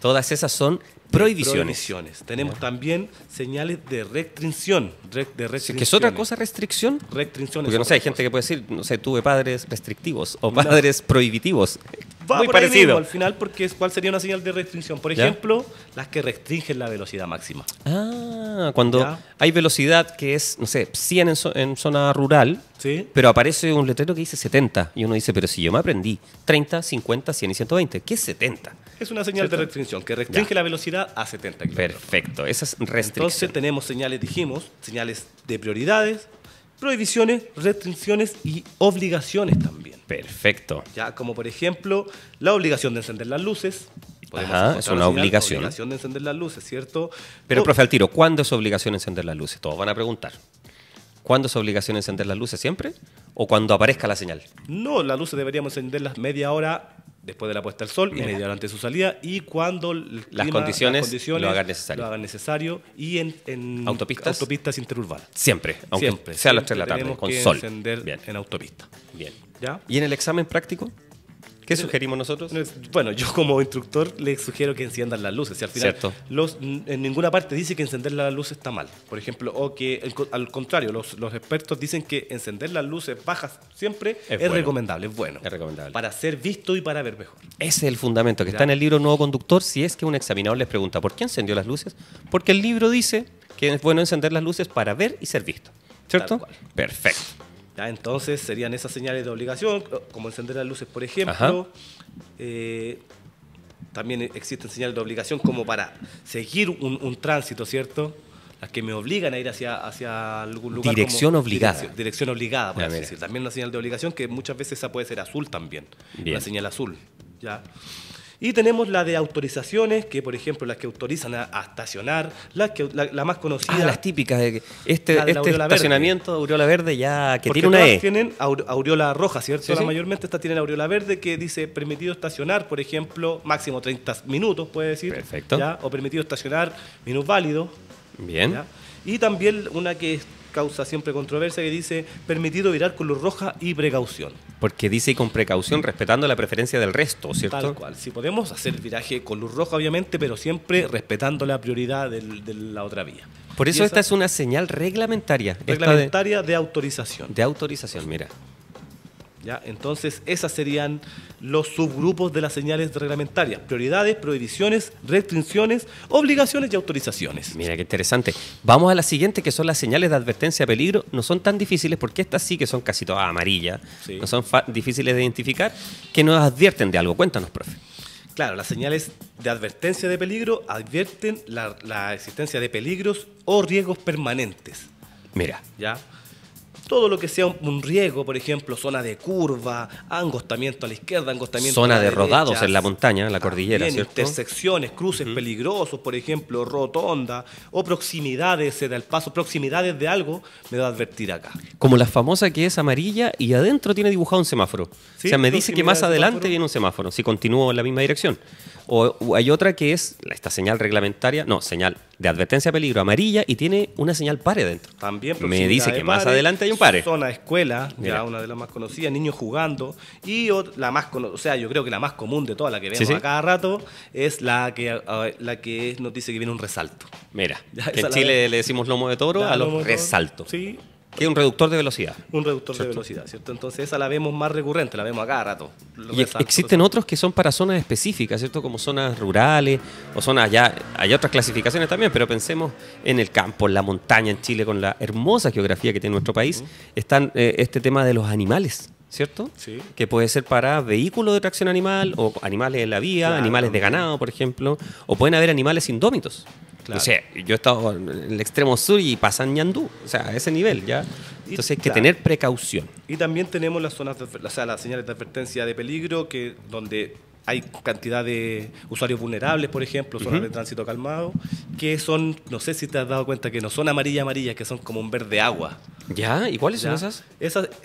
Todas esas son prohibiciones. Tenemos también señales de restricción. ¿Qué es otra cosa restricción? Porque no sé, hay gente que puede decir, no sé, tuve padres restrictivos o padres prohibitivos. Muy parecido. al final, porque ¿cuál sería una señal de restricción? Por ejemplo, las que restringen la velocidad máxima. Ah, cuando hay velocidad que es, no sé, 100 en zona rural, pero aparece un letrero que dice 70. Y uno dice, pero si yo me aprendí 30, 50, 100 y 120, ¿qué es 70? Es una señal de restricción que restringe la velocidad a 70 kilómetros. Perfecto, esas es Entonces tenemos señales, dijimos, señales de prioridades, prohibiciones, restricciones y obligaciones también. Perfecto. Ya como por ejemplo la obligación de encender las luces. Ajá, es una obligación. obligación de encender las luces, ¿cierto? Pero, profe, al tiro, ¿cuándo es obligación encender las luces? Todos van a preguntar. ¿Cuándo es obligación encender las luces? ¿Siempre? ¿O cuando aparezca la señal? No, las luces deberíamos encenderlas media hora después de la puesta del sol y media hora antes de su salida y cuando las, condiciones lo hagan necesario. y en, autopistas, autopistas interurbanas. Siempre, aunque sea a las 3 de la tarde, con sol. en autopista. Bien. ¿Ya? ¿Y en el examen práctico? ¿Qué sugerimos nosotros? Bueno, yo como instructor les sugiero que enciendan las luces. Si al final Cierto. en ninguna parte dice que encender las luces está mal, por ejemplo, o que al contrario, los, expertos dicen que encender las luces bajas siempre es, recomendable, es bueno. Es recomendable. Para ser visto y para ver mejor. Ese es el fundamento que está en el libro Nuevo Conductor. Si es que un examinador les pregunta, ¿por qué encendió las luces? Porque el libro dice que es bueno encender las luces para ver y ser visto. ¿Cierto? Perfecto. Entonces serían esas señales de obligación, como encender las luces, por ejemplo. Eh, también existen señales de obligación como para seguir un, tránsito, ¿cierto? Las que me obligan a ir hacia, hacia algún lugar. Dirección obligada. Dirección, obligada, por así decir. También una señal de obligación que muchas veces esa puede ser azul también. La Una señal azul. ¿ya? Y tenemos la de autorizaciones, que por ejemplo las que autorizan a, estacionar, las que, la, más conocida. Ah, las típicas de este, este estacionamiento de aureola verde ya que tiene una E. tienen aureola roja, ¿cierto? Sí, la mayormente estas tienen aureola verde que dice permitido estacionar, por ejemplo, máximo 30 minutos, puede decir. Perfecto. O permitido estacionar válido. Bien. Y también una que es causa siempre controversia, que dice permitido virar con luz roja y precaución. Porque dice y con precaución, respetando la preferencia del resto, ¿cierto? Tal cual. Si podemos hacer viraje con luz roja, obviamente, pero siempre respetando la prioridad de la otra vía. Por eso esta es una señal reglamentaria. Reglamentaria de autorización. De autorización, mira. Entonces, esas serían los subgrupos de las señales reglamentarias, prioridades, prohibiciones, restricciones, obligaciones y autorizaciones. Mira, qué interesante. Vamos a la siguiente, que son las señales de advertencia de peligro. No son tan difíciles porque estas sí que son casi todas amarillas, no son difíciles de identificar, que nos advierten de algo. Cuéntanos, profe. Claro, las señales de advertencia de peligro advierten la, la existencia de peligros o riesgos permanentes. Mira. ¿Ya? todo lo que sea un, riesgo, por ejemplo, zona de curva, angostamiento a la izquierda, angostamiento zona a la de rodados en la montaña, en la cordillera, ¿cierto? intersecciones, cruces peligrosos, por ejemplo, rotonda o proximidades, del paso, proximidades de algo, me da a advertir acá. Como la famosa que es amarilla y adentro tiene dibujado un semáforo. O sea, me dice que más adelante viene un semáforo, si continúo en la misma dirección. O, hay otra que es esta señal reglamentaria, no, señal de advertencia peligro amarilla y tiene una señal pare dentro. También pues, Me dice que más adelante hay un pare. Zona escuela, ya una de las más conocidas, niños jugando. Y la más, o sea, yo creo que la más común de todas, la que vemos a cada rato, es la que, la que nos dice que viene un resalto. Mira, en Chile le decimos lomo de toro a los resaltos. Sí, que es un reductor de velocidad. Un reductor de velocidad, ¿cierto? Entonces esa la vemos más recurrente, la vemos a rato. Y existen otros que son para zonas específicas, ¿cierto? Como zonas rurales o zonas allá. Hay otras clasificaciones también, pero pensemos en el campo, en la montaña, en Chile, con la hermosa geografía que tiene nuestro país. Están eh, este tema de los animales. ¿cierto? Que puede ser para vehículos de tracción animal o animales en la vía, animales de ganado, por ejemplo, o pueden haber animales indómitos. O sea, yo he estado en el extremo sur y pasan ñandú, o sea, a ese nivel ya. Entonces hay que tener precaución. Y también tenemos las zonas, o sea, las señales de advertencia de peligro, que donde hay cantidad de usuarios vulnerables, por ejemplo, zonas de tránsito calmado, que son, no sé si te has dado cuenta, que no son amarillas amarillas, que son como un verde agua. ¿Ya? ¿Y cuáles son esas?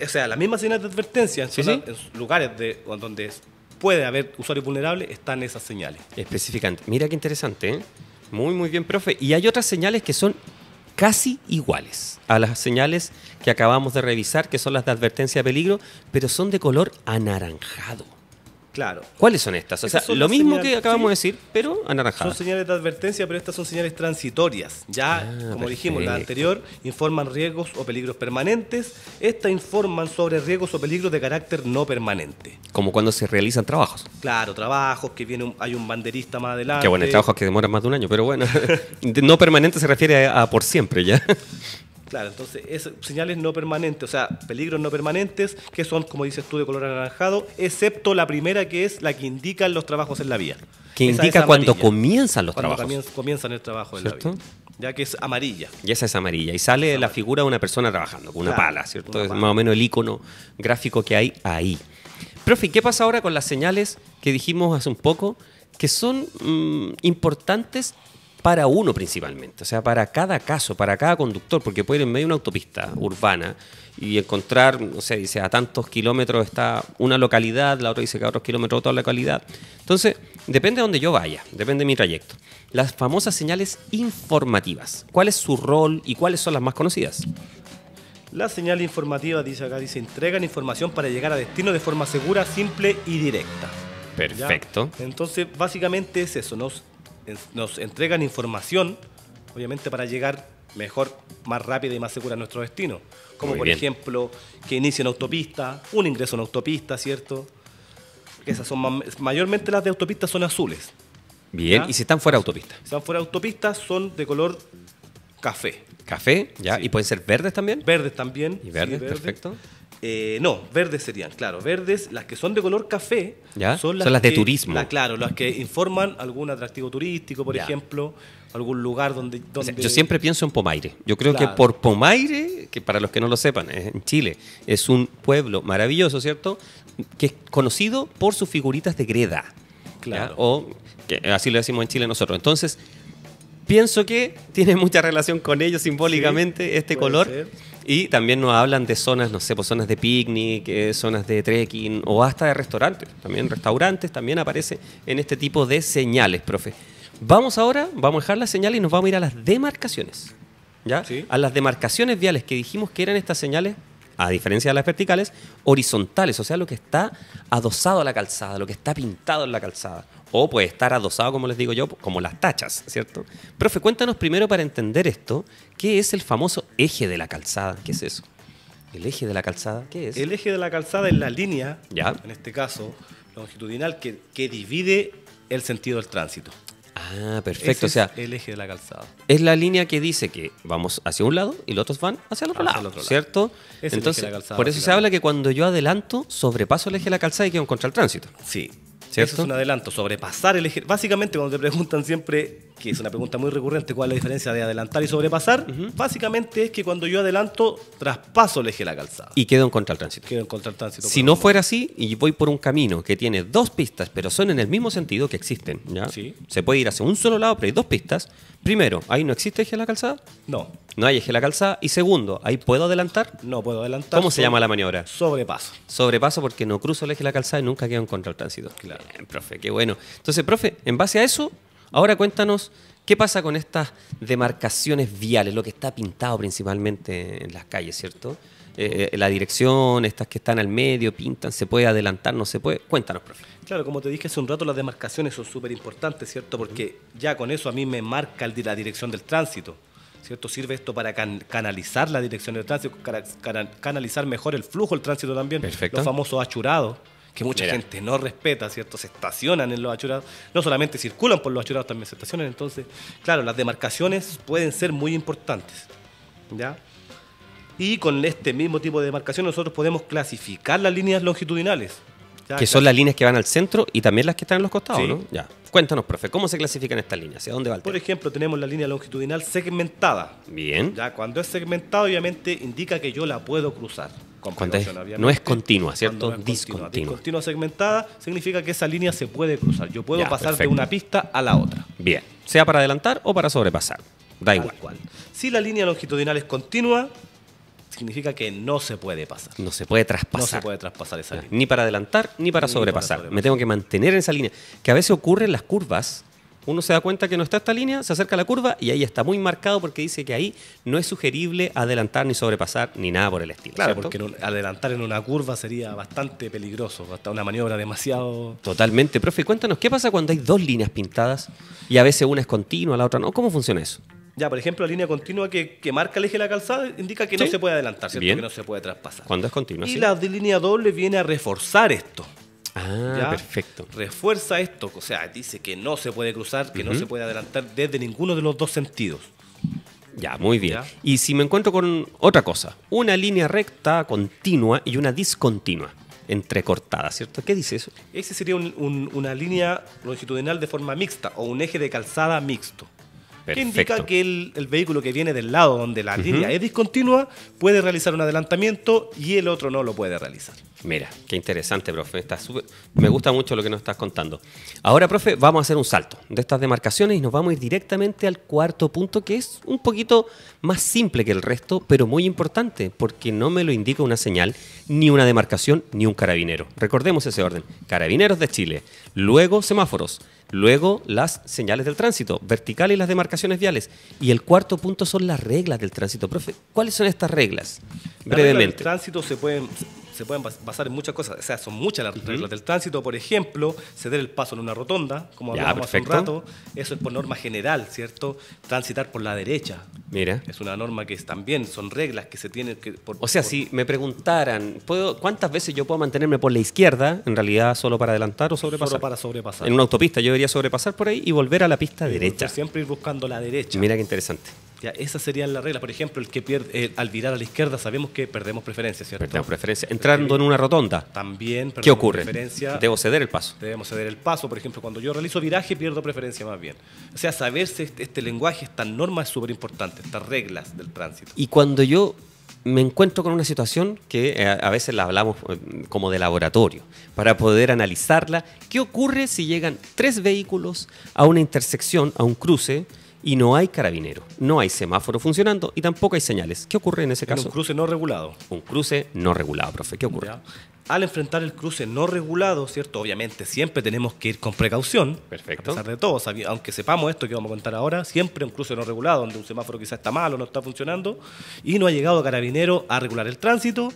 o sea, las mismas señales de advertencia en, lugares donde puede haber usuarios vulnerables, están esas señales. Especificante. Mira qué interesante, ¿eh? Muy, muy bien, profe. Y hay otras señales que son casi iguales a las señales que acabamos de revisar, que son las de advertencia de peligro, pero son de color anaranjado. Claro. ¿Cuáles son estas? O sea, lo mismo que acabamos de decir, pero anaranjadas. Son señales de advertencia, pero estas son señales transitorias. Ya, ah, como dijimos, la anterior informan riesgos o peligros permanentes. Esta informan sobre riesgos o peligros de carácter no permanente. Como cuando se realizan trabajos. Claro, trabajos que viene hay un banderista más adelante. Que bueno, hay trabajos que demoran más de un año, pero bueno. no permanente se refiere a por siempre, ¿ya? Claro, entonces, es, señales no permanentes, o sea, peligros no permanentes, que son, como dices tú, de color anaranjado, excepto la primera que es la que indica los trabajos en la vía. Que indica cuando comienzan los cuando trabajos. comienzan el trabajo en la vía. Ya que es amarilla. Y esa es amarilla. Y sale la figura de una persona trabajando, con una pala, ¿cierto? es más o menos el icono gráfico que hay ahí. Profe, ¿qué pasa ahora con las señales que dijimos hace un poco, que son mm, importantes para uno principalmente, o sea, para cada caso, para cada conductor, porque puede ir en medio de una autopista urbana y encontrar, o sea, dice, a tantos kilómetros está una localidad, la otra dice que a otros kilómetros otra localidad. Entonces, depende de donde yo vaya, depende de mi trayecto. Las famosas señales informativas, ¿cuál es su rol y cuáles son las más conocidas? La señal informativa, dice acá, dice, entregan información para llegar a destino de forma segura, simple y directa. Perfecto. Entonces, básicamente es eso, ¿no? nos entregan información, obviamente para llegar mejor, más rápida y más segura a nuestro destino. Como por ejemplo que inicie una autopista, un ingreso en una autopista, ¿cierto? Esas son mayormente las de autopistas son azules. Bien, y si están fuera de autopista. Si están fuera de autopista son de color café. Café, ya, y pueden ser verdes también. Verdes también. Y verdes, perfecto. Eh, no, verdes serían, claro. Verdes, las que son de color café, son las, de turismo. claro, las que informan algún atractivo turístico, por ejemplo, algún lugar donde... yo siempre pienso en Pomaire. Yo creo que por Pomaire, que para los que no lo sepan, es en Chile, es un pueblo maravilloso, ¿cierto? Que es conocido por sus figuritas de greda. Claro. O que así lo decimos en Chile nosotros. Entonces, pienso que tiene mucha relación con ellos simbólicamente este color. Y también nos hablan de zonas, no sé, pues zonas de picnic, eh, zonas de trekking o hasta de restaurantes. También restaurantes también aparece en este tipo de señales, profe. Vamos ahora, vamos a dejar las señales y nos vamos a ir a las demarcaciones. ¿Ya? A las demarcaciones viales que dijimos que eran estas señales a diferencia de las verticales, horizontales, o sea, lo que está adosado a la calzada, lo que está pintado en la calzada. O puede estar adosado, como les digo yo, como las tachas, ¿cierto? Profe, cuéntanos primero para entender esto, ¿Qué es el famoso eje de la calzada? ¿Qué es eso? ¿El eje de la calzada? ¿Qué es? El eje de la calzada es la línea, ¿Ya? en este caso, longitudinal, que, que divide el sentido del tránsito. Ah, perfecto. o sea, el eje de la calzada. Es la línea que dice que vamos hacia un lado y los otros van hacia el otro, lado, ¿cierto? Entonces, por eso se habla que cuando yo adelanto, sobrepaso el eje de la calzada y quedo contra el tránsito. Sí. ¿Cierto? Eso es un adelanto, sobrepasar el eje. Básicamente, cuando te preguntan siempre que es una pregunta muy recurrente, ¿cuál es la diferencia de adelantar y sobrepasar? Básicamente es que cuando yo adelanto, traspaso el eje de la calzada. Y quedo en contra del tránsito. contra Si no fuera así y voy por un camino que tiene dos pistas, pero son en el mismo sentido que existen, ¿ya? Se puede ir hacia un solo lado, pero hay dos pistas. Primero, ¿ahí no existe eje de la calzada? No. No hay eje de la calzada. Y segundo, ¿ahí puedo adelantar? No puedo adelantar. ¿Cómo se llama la maniobra? Sobrepaso. Sobrepaso porque no cruzo el eje de la calzada y nunca quedo en contra del tránsito. Claro. profe, qué bueno. Entonces, profe, en base a eso, Ahora cuéntanos, ¿qué pasa con estas demarcaciones viales, lo que está pintado principalmente en las calles, ¿cierto? Eh, eh, la dirección, estas que están al medio, pintan, se puede adelantar, no se puede. Cuéntanos, profe. Claro, como te dije hace un rato, las demarcaciones son súper importantes, ¿cierto? Porque ya con eso a mí me marca la dirección del tránsito, ¿cierto? Sirve esto para canalizar la dirección del tránsito, para canalizar mejor el flujo del tránsito también. Perfecto. Los famosos achurados, que mucha gente no respeta, ¿cierto? Se estacionan en los achurados, no solamente circulan por los achurados, también se estacionan. Entonces, claro, las demarcaciones pueden ser muy importantes, ¿ya? Y con este mismo tipo de demarcación nosotros podemos clasificar las líneas longitudinales. que son las líneas que van al centro y también las que están en los costados, ¿no? Ya. Cuéntanos, profe, ¿cómo se clasifican estas líneas? ¿Hacia dónde va el Por ejemplo, tenemos la línea longitudinal segmentada. Bien. Ya, cuando es segmentada, obviamente indica que yo la puedo cruzar no es continua, ¿cierto? discontinua. segmentada significa que esa línea se puede cruzar. Yo puedo pasar de una pista a la otra. Bien, sea para adelantar o para sobrepasar. Da igual. Si la línea longitudinal es continua, significa que no se puede pasar. No se puede traspasar. No se puede traspasar esa línea. Ni para adelantar ni para, sobrepasar. Me tengo que mantener en esa línea. Que a veces ocurren las curvas uno se da cuenta que no está esta línea, se acerca a la curva y ahí está muy marcado porque dice que ahí no es sugerible adelantar ni sobrepasar ni nada por el estilo. Claro, porque adelantar en una curva sería bastante peligroso, hasta una maniobra demasiado. Totalmente, profe. Cuéntanos, ¿qué pasa cuando hay dos líneas pintadas y a veces una es continua, la otra no? ¿Cómo funciona eso? Ya, por ejemplo, la línea continua que, marca el eje de la calzada indica que no se puede adelantar, Que no se puede traspasar. Cuando es continua. Y la línea doble viene a reforzar esto. Ah, perfecto. Refuerza esto, o sea, dice que no se puede cruzar, que no se puede adelantar desde ninguno de los dos sentidos. Ya, muy bien. Y si me encuentro con otra cosa, una línea recta continua y una discontinua, entrecortada, ¿cierto? ¿Qué dice eso? Ese sería una línea longitudinal de forma mixta o un eje de calzada mixto que indica que el, vehículo que viene del lado donde la línea es discontinua puede realizar un adelantamiento y el otro no lo puede realizar. Mira, qué interesante, profe. Me gusta mucho lo que nos estás contando. Ahora, profe, vamos a hacer un salto de estas demarcaciones y nos vamos a ir directamente al cuarto punto, que es un poquito más simple que el resto, pero muy importante, porque no me lo indica una señal, ni una demarcación, ni un carabinero. Recordemos ese orden. Carabineros de Chile, luego semáforos, Luego, las señales del tránsito, verticales y las demarcaciones viales. Y el cuarto punto son las reglas del tránsito. Profe, ¿cuáles son estas reglas? Brevemente. tránsito se pueden se pueden basar en muchas cosas. O sea, son muchas las reglas del tránsito. Por ejemplo, ceder el paso en una rotonda, como hablamos hablábamos hace un rato. Eso es por norma general, ¿cierto? Transitar por la derecha. Mira. Es una norma que es, también son reglas que se tienen que... o sea, si me preguntaran, ¿puedo, ¿cuántas veces yo puedo mantenerme por la izquierda? En realidad, solo para adelantar o sobrepasar. Solo para sobrepasar. En una autopista yo debería sobrepasar por ahí y volver a la pista derecha. Siempre ir buscando la derecha. Mira qué interesante. Esa sería la regla. Por ejemplo, el que pierde, eh, al virar a la izquierda sabemos que perdemos preferencia, ¿cierto? Perdemos preferencia. Entrando en una rotonda. También ¿Qué ocurre? Debo ceder el paso. Debemos ceder el paso. Por ejemplo, cuando yo realizo viraje, pierdo preferencia más bien. O sea, saber este, este lenguaje, estas normas es súper importante, estas reglas del tránsito. Y cuando yo me encuentro con una situación que eh, a veces la hablamos eh, como de laboratorio, para poder analizarla. ¿Qué ocurre si llegan tres vehículos a una intersección, a un cruce? y no hay carabinero, no hay semáforo funcionando y tampoco hay señales. ¿Qué ocurre en ese caso? un cruce no regulado. Un cruce no regulado, profe. ¿Qué ocurre? Al enfrentar el cruce no regulado, ¿cierto? Obviamente siempre tenemos que ir con precaución. Perfecto. A pesar de todo, aunque sepamos esto que vamos a contar ahora, siempre un cruce no regulado, donde un semáforo quizá está mal o no está funcionando, y no ha llegado carabinero a regular el tránsito,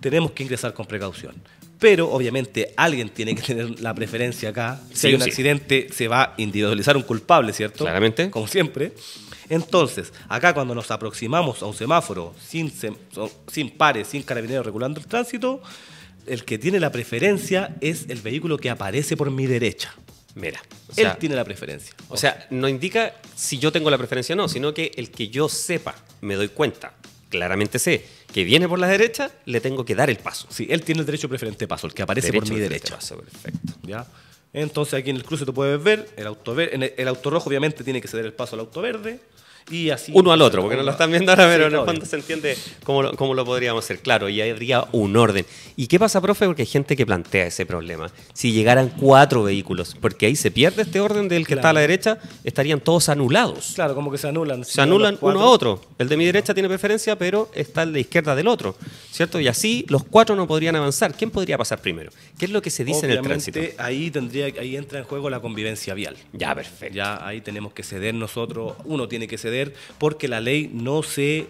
tenemos que ingresar con precaución. Pero obviamente alguien tiene que tener la preferencia acá. Si hay un accidente, se va a individualizar un culpable, ¿cierto? Claramente. Como siempre. Entonces, acá cuando nos aproximamos a un semáforo sin, sin pares, sin carabineros regulando el tránsito, el que tiene la preferencia es el vehículo que aparece por mi derecha. Mira. él tiene la preferencia. O sea, no indica si yo tengo la preferencia o no, sino que el que yo sepa, me doy cuenta, claramente sé que viene por la derecha, le tengo que dar el paso. Sí, él tiene el derecho preferente de paso, el que aparece por mi derecha. Entonces aquí en el cruce tú puedes ver el auto, el, el auto rojo obviamente tiene que ceder el paso al auto verde uno al otro, porque no lo están viendo ahora, pero no se entiende cómo lo, lo podríamos hacer. Claro, y habría un orden. ¿Y qué pasa, profe? Porque hay gente que plantea ese problema. Si llegaran cuatro vehículos, porque ahí se pierde este orden del que está a la derecha, estarían todos anulados. Claro, como que se anulan. se anulan uno a otro. El de mi derecha tiene preferencia, pero está el de izquierda del otro, ¿cierto? Y así los cuatro no podrían avanzar. ¿Quién podría pasar primero? ¿Qué es lo que se dice en el tránsito? Ahí, tendría, ahí entra en juego la convivencia vial. Ya, perfecto. Ya ahí tenemos que ceder nosotros, uno tiene que ceder porque la ley no se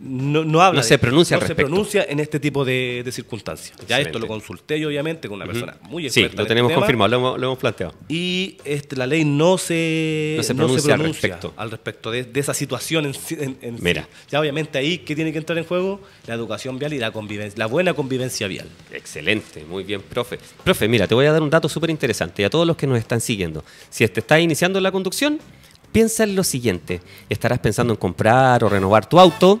no, habla. se pronuncia no se pronuncia en este tipo de, circunstancias. Ya esto lo consulté obviamente, con una persona muy experta. Sí, lo este tenemos confirmado, lo hemos, planteado. Y este, la ley no se, no pronuncia, al respecto, al respecto de, esa situación. En, Mira. Ya, obviamente, ahí que tiene que entrar en juego la educación vial y la convivencia, la buena convivencia vial. Excelente, muy bien, profe. Profe, mira, te voy a dar un dato súper interesante y a todos los que nos están siguiendo. Si te estás iniciando en la conducción, Piensa en lo siguiente, estarás pensando en comprar o renovar tu auto,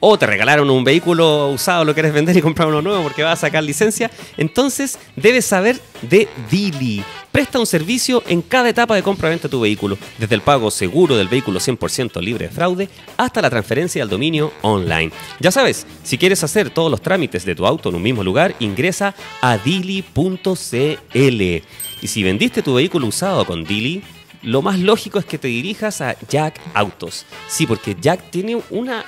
o te regalaron un vehículo usado, lo quieres vender y comprar uno nuevo porque vas a sacar licencia, entonces debes saber de Dili. Presta un servicio en cada etapa de compra-venta de tu vehículo, desde el pago seguro del vehículo 100% libre de fraude hasta la transferencia al dominio online. Ya sabes, si quieres hacer todos los trámites de tu auto en un mismo lugar, ingresa a dili.cl. Y si vendiste tu vehículo usado con Dili, lo más lógico es que te dirijas a Jack Autos. Sí, porque Jack tiene una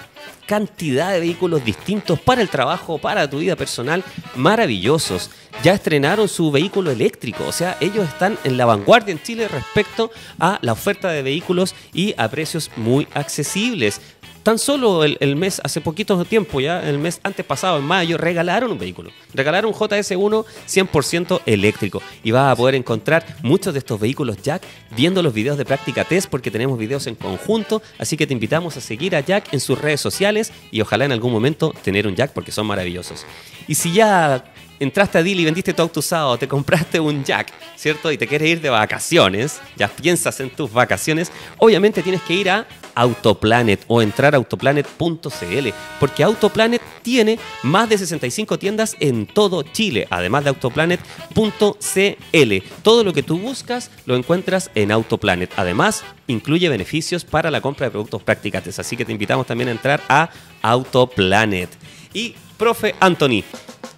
cantidad de vehículos distintos para el trabajo, para tu vida personal, maravillosos. Ya estrenaron su vehículo eléctrico, o sea, ellos están en la vanguardia en Chile respecto a la oferta de vehículos y a precios muy accesibles. Tan solo el, mes, hace poquito tiempo ya, el mes antes pasado, en mayo, regalaron un vehículo. Regalaron un JS1 100% eléctrico. Y vas a poder encontrar muchos de estos vehículos Jack viendo los videos de práctica test porque tenemos videos en conjunto. Así que te invitamos a seguir a Jack en sus redes sociales y ojalá en algún momento tener un Jack porque son maravillosos. Y si ya entraste a Dili y vendiste tu auto usado, te compraste un jack, ¿cierto? Y te quieres ir de vacaciones, ya piensas en tus vacaciones, obviamente tienes que ir a Autoplanet o entrar a autoplanet.cl, porque Autoplanet tiene más de 65 tiendas en todo Chile, además de autoplanet.cl. Todo lo que tú buscas lo encuentras en Autoplanet. Además, incluye beneficios para la compra de productos prácticas... así que te invitamos también a entrar a Autoplanet. Y, profe Anthony,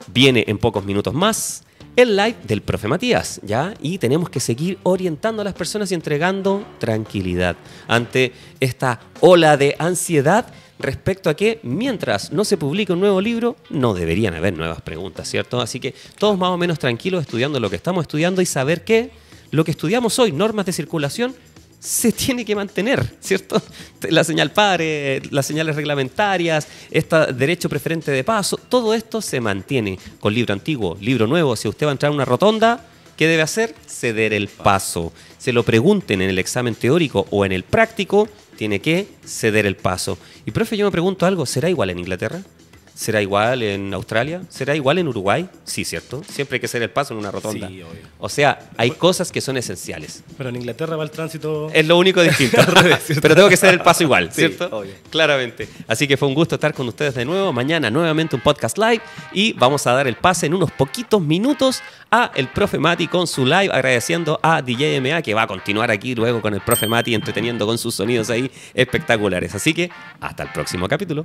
Viene en pocos minutos más el live del profe Matías, ¿ya? Y tenemos que seguir orientando a las personas y entregando tranquilidad ante esta ola de ansiedad respecto a que mientras no se publique un nuevo libro, no deberían haber nuevas preguntas, ¿cierto? Así que todos más o menos tranquilos estudiando lo que estamos estudiando y saber que lo que estudiamos hoy, normas de circulación, se tiene que mantener, ¿cierto? La señal padre, las señales reglamentarias, este derecho preferente de paso, todo esto se mantiene con libro antiguo, libro nuevo. Si usted va a entrar a una rotonda, ¿qué debe hacer? Ceder el paso. Se lo pregunten en el examen teórico o en el práctico, tiene que ceder el paso. Y profe, yo me pregunto algo, ¿será igual en Inglaterra? ¿Será igual en Australia? ¿Será igual en Uruguay? Sí, ¿cierto? Siempre hay que hacer el paso en una rotonda. O sea, hay cosas que son esenciales. Pero en Inglaterra va el tránsito... Es lo único distinto. pero tengo que hacer el paso igual, ¿cierto? Claramente. Así que fue un gusto estar con ustedes de nuevo. Mañana nuevamente un podcast live y vamos a dar el pase en unos poquitos minutos a el profe Mati con su live agradeciendo a DJMA, que va a continuar aquí luego con el profe Mati entreteniendo con sus sonidos ahí espectaculares. Así que hasta el próximo capítulo.